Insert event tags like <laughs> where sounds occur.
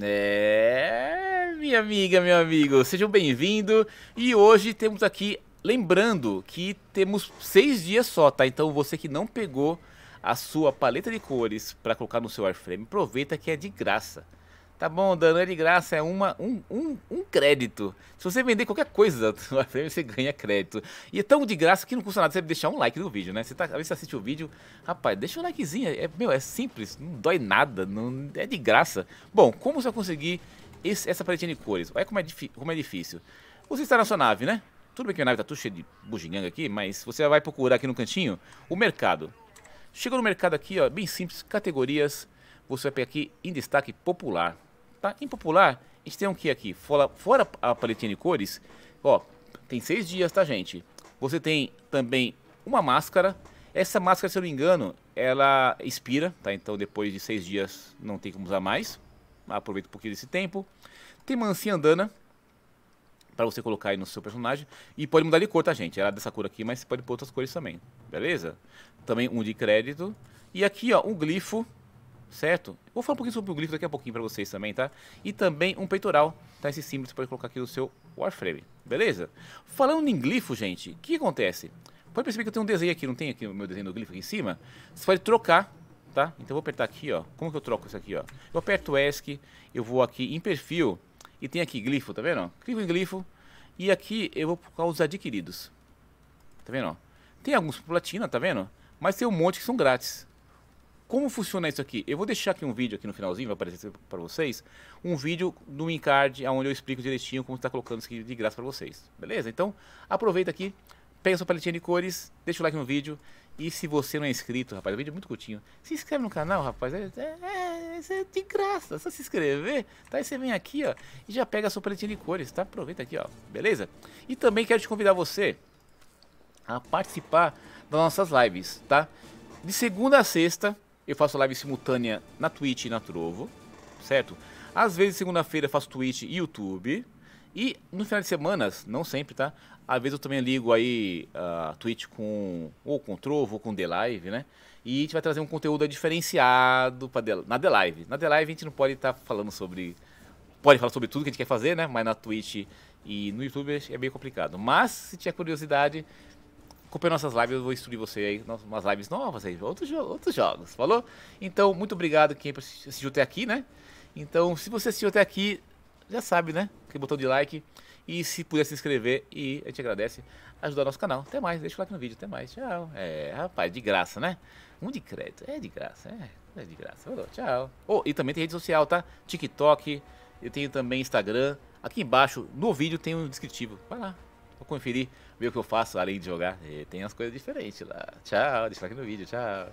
É, minha amiga, meu amigo, sejam bem-vindos. E hoje temos aqui, lembrando que temos seis dias só, tá? Então você que não pegou a sua paleta de cores para colocar no seu airframe, aproveita que é de graça. Tá bom, é de graça é uma, um, um, um crédito. Se você vender qualquer coisa Prêmio, <laughs> você ganha crédito. E é tão de graça que não custa nada você deixar um like no vídeo, né? Você tá, você assiste o vídeo, rapaz, deixa um likezinho. É, meu, é simples, não dói nada, não, é de graça. Bom, como você vai conseguir esse, essa paletinha de cores? Olha como é, como é difícil. Você está na sua nave, né? Tudo bem que minha nave tá tudo cheia de bugiganga aqui, mas você vai procurar aqui no cantinho o mercado. Chega no mercado aqui, ó, bem simples, categorias. Você vai pegar aqui em destaque popular. Tá? Impopular, a gente tem o um que aqui? Fora, fora a paletinha de cores, ó, tem seis dias, tá, gente? Você tem também uma máscara. Essa máscara, se eu não me engano, ela expira, tá? Então depois de seis dias não tem como usar mais. Aproveita um pouquinho desse tempo. Tem mansinha andana, para você colocar aí no seu personagem. E pode mudar de cor, tá, gente? Era é dessa cor aqui, mas você pode pôr outras cores também. Beleza? Também um de crédito. E aqui, ó, um glifo certo? Vou falar um pouquinho sobre o glifo daqui a pouquinho para vocês também, tá? E também um peitoral, tá? Esse símbolo você pode colocar aqui no seu Warframe, beleza? Falando em glifo, gente, o que acontece? Pode perceber que eu tenho um desenho aqui, não tem aqui o meu desenho do glifo aqui em cima? Você pode trocar, tá? Então eu vou apertar aqui, ó. Como que eu troco isso aqui, ó? Eu aperto ESC, eu vou aqui em perfil e tem aqui glifo, tá vendo? Clico em glifo e aqui eu vou colocar os adquiridos. Tá vendo, Tem alguns platina, tá vendo? Mas tem um monte que são grátis funciona isso aqui? Eu vou deixar aqui um vídeo aqui no finalzinho, vai aparecer para vocês, um vídeo no Incard, onde eu explico direitinho como está colocando isso aqui de graça para vocês. Beleza? Então, aproveita aqui, pega sua paletinha de cores, deixa o like no vídeo. E se você não é inscrito, rapaz, o vídeo é muito curtinho. Se inscreve no canal, rapaz. É, é, é, é de graça, só se inscrever. Tá? Aí você vem aqui, ó, e já pega a sua paletinha de cores, tá? Aproveita aqui, ó. Beleza? E também quero te convidar você a participar das nossas lives, tá? De segunda a sexta, eu faço live simultânea na Twitch e na Trovo, certo? Às vezes, segunda-feira, faço Twitch e YouTube. E no final de semanas, não sempre, tá? Às vezes eu também ligo aí a uh, Twitch com ou com Trovo ou com The Live, né? E a gente vai trazer um conteúdo diferenciado The, na The Live. Na The Live a gente não pode estar tá falando sobre. Pode falar sobre tudo que a gente quer fazer, né? Mas na Twitch e no YouTube é meio complicado. Mas se tiver curiosidade, acompanhe nossas lives, eu vou instruir você aí, umas lives novas aí, outros, outros jogos, falou? Então, muito obrigado quem assistiu até aqui, né? Então, se você assistiu até aqui, já sabe, né? Que botão de like. E se puder se inscrever, e a gente agradece, ajudar nosso canal. Até mais, deixa o like no vídeo, até mais, tchau. É, rapaz, de graça, né? Um de crédito, é de graça, é, é de graça, falou, tchau. Oh, e também tem rede social, tá? TikTok, eu tenho também Instagram. Aqui embaixo, no vídeo, tem um descritivo. Vai lá, Vou conferir, ver o que eu faço além de jogar. E é, tem as coisas diferentes lá. Tchau, deixa o like no vídeo, tchau.